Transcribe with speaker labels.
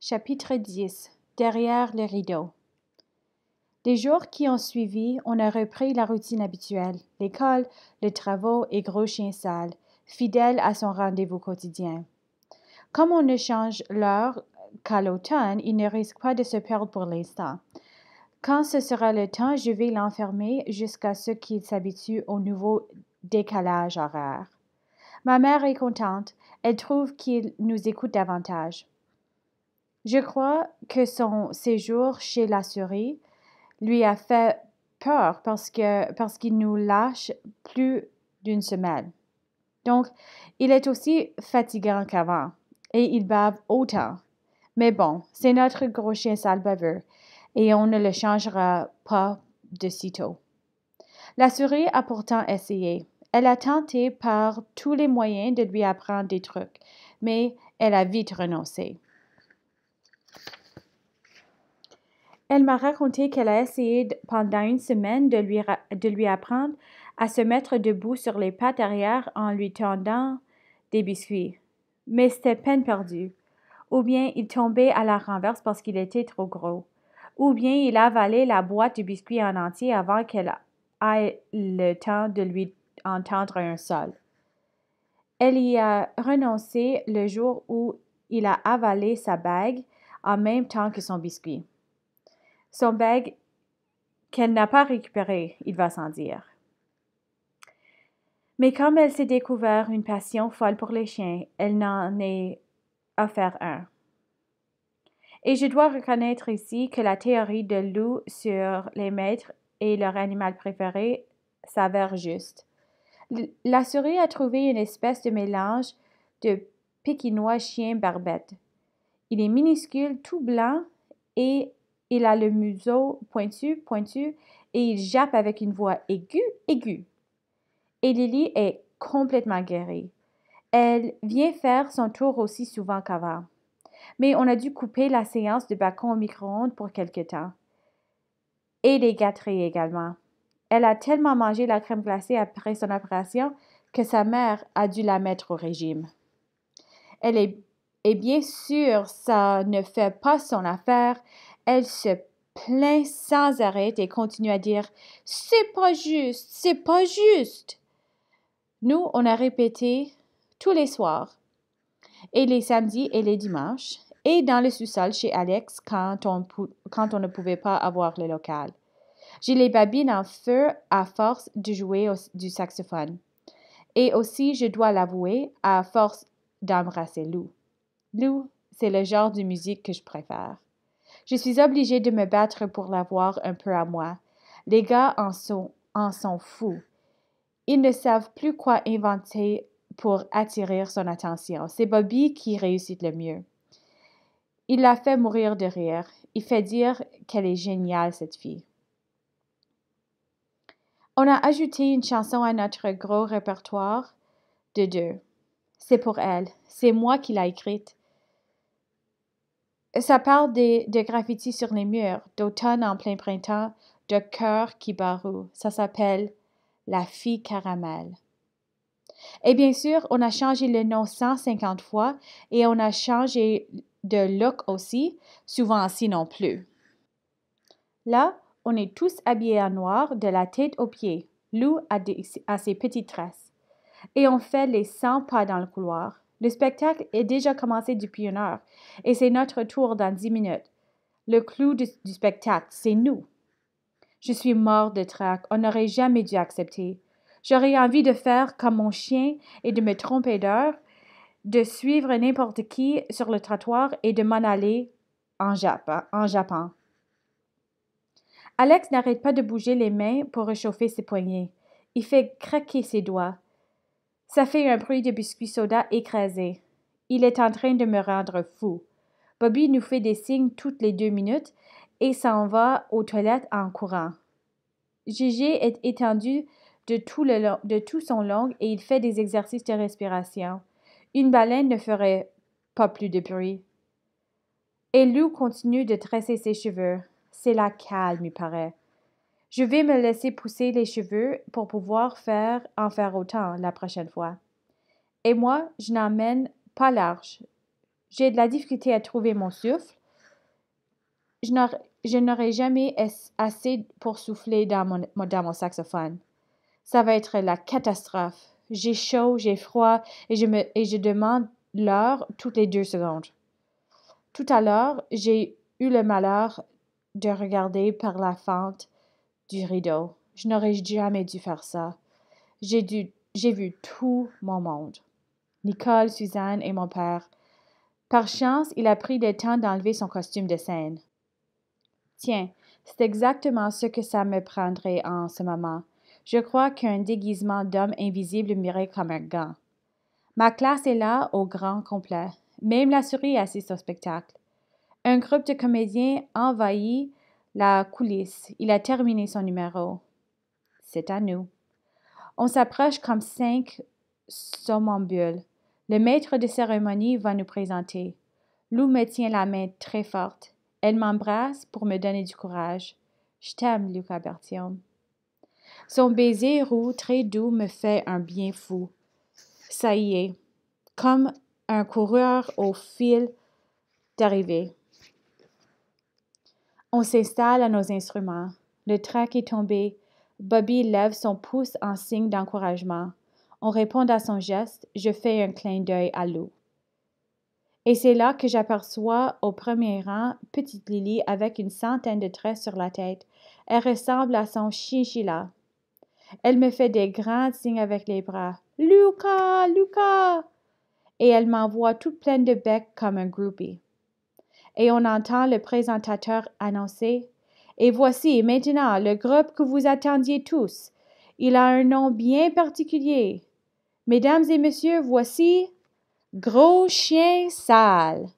Speaker 1: Chapitre 10 Derrière les rideaux Les jours qui ont suivi, on a repris la routine habituelle l'école, les travaux et gros chien sale, fidèle à son rendez-vous quotidien. Comme on ne change l'heure qu'à l'automne, il ne risque pas de se perdre pour l'instant. Quand ce sera le temps, je vais l'enfermer jusqu'à ce qu'il s'habitue au nouveau décalage horaire. Ma mère est contente. Elle trouve qu'il nous écoute davantage. Je crois que son séjour chez la souris lui a fait peur parce qu'il nous lâche plus d'une semaine. Donc, il est aussi fatigant qu'avant et il bave autant. Mais bon, c'est notre gros chien sale et on ne le changera pas de sitôt. La souris a pourtant essayé. Elle a tenté par tous les moyens de lui apprendre des trucs, mais elle a vite renoncé. Elle m'a raconté qu'elle a essayé pendant une semaine de lui, de lui apprendre à se mettre debout sur les pattes arrière en lui tendant des biscuits. Mais c'était peine perdue. Ou bien il tombait à la renverse parce qu'il était trop gros. Ou bien il avalait la boîte de biscuits en entier avant qu'elle ait le temps de lui entendre un sol. Elle y a renoncé le jour où il a avalé sa bague en même temps que son biscuit. Son bague qu'elle n'a pas récupéré, il va sans dire. Mais comme elle s'est découvert une passion folle pour les chiens, elle n'en est offert un. Et je dois reconnaître ici que la théorie de Lou sur les maîtres et leur animal préféré s'avère juste. La souris a trouvé une espèce de mélange de pékinois chien barbette. Il est minuscule, tout blanc et il a le museau pointu, pointu, et il jappe avec une voix aiguë, aiguë. Et Lily est complètement guérie. Elle vient faire son tour aussi souvent qu'avant. Mais on a dû couper la séance de bacon au micro-ondes pour quelque temps. Et les gâteries également. Elle a tellement mangé la crème glacée après son opération que sa mère a dû la mettre au régime. Elle est, bien sûr, ça ne fait pas son affaire. Elle se plaint sans arrêt et continue à dire C'est pas juste, c'est pas juste. Nous, on a répété tous les soirs et les samedis et les dimanches et dans le sous-sol chez Alex quand on, quand on ne pouvait pas avoir le local. J'ai les babines en feu à force de jouer du saxophone. Et aussi, je dois l'avouer, à force d'embrasser Lou. Lou, c'est le genre de musique que je préfère. Je suis obligée de me battre pour l'avoir un peu à moi. Les gars en sont, en sont fous. Ils ne savent plus quoi inventer pour attirer son attention. C'est Bobby qui réussit le mieux. Il la fait mourir de rire. Il fait dire qu'elle est géniale, cette fille. On a ajouté une chanson à notre gros répertoire de deux. C'est pour elle. C'est moi qui l'ai écrite. Ça parle de des graffitis sur les murs, d'automne en plein printemps, de cœur qui barrent Ça s'appelle La fille caramel. Et bien sûr, on a changé le nom 150 fois et on a changé de look aussi, souvent ainsi non plus. Là, on est tous habillés en noir de la tête aux pieds. Lou à des, ses petites tresses. Et on fait les 100 pas dans le couloir. Le spectacle est déjà commencé depuis une heure et c'est notre tour dans dix minutes. Le clou du, spectacle, c'est nous. Je suis mort de trac, on n'aurait jamais dû accepter. J'aurais envie de faire comme mon chien et de me tromper d'heure, de suivre n'importe qui sur le trottoir et de m'en aller en Japon. En Japon. Alex n'arrête pas de bouger les mains pour réchauffer ses poignets. Il fait craquer ses doigts. Ça fait un bruit de biscuit soda écrasé. Il est en train de me rendre fou. Bobby nous fait des signes toutes les deux minutes et s'en va aux toilettes en courant. Gigi est étendu de tout, le de tout son long et il fait des exercices de respiration. Une baleine ne ferait pas plus de bruit. Et Lou continue de tresser ses cheveux. C'est la calme, il paraît. Je vais me laisser pousser les cheveux pour pouvoir faire en faire autant la prochaine fois. Et moi, je n'emmène pas large. J'ai de la difficulté à trouver mon souffle. Je n'aurai jamais assez pour souffler dans mon, saxophone. Ça va être la catastrophe. J'ai chaud, j'ai froid et je demande l'heure toutes les deux secondes. Tout à l'heure, j'ai eu le malheur de regarder par la fente du rideau. Je n'aurais jamais dû faire ça. J'ai dû, j'ai vu tout mon monde. Nicole, Suzanne et mon père. Par chance, il a pris le temps d'enlever son costume de scène. Tiens, c'est exactement ce que ça me prendrait en ce moment. Je crois qu'un déguisement d'homme invisible m'irait comme un gant. Ma classe est là au grand complet. Même la souris assiste au spectacle. Un groupe de comédiens envahit la coulisse, il a terminé son numéro. C'est à nous. On s'approche comme cinq somnambules. Le maître de cérémonie va nous présenter. Lou me tient la main très forte. Elle m'embrasse pour me donner du courage. Je t'aime, Luca Bertium. Son baiser roux très doux me fait un bien fou. Ça y est, comme un coureur au fil d'arrivée. On s'installe à nos instruments. Le trac est tombé. Bobby lève son pouce en signe d'encouragement. On répond à son geste. Je fais un clin d'œil à Lou. Et c'est là que j'aperçois au premier rang Petite Lily avec une centaine de traits sur la tête. Elle ressemble à son chinchilla. Elle me fait des grands signes avec les bras. Luca, Luca! Et elle m'envoie toute pleine de bec comme un groupie et on entend le présentateur annoncer Et voici maintenant le groupe que vous attendiez tous. Il a un nom bien particulier. Mesdames et messieurs, voici Gros Chien Sale.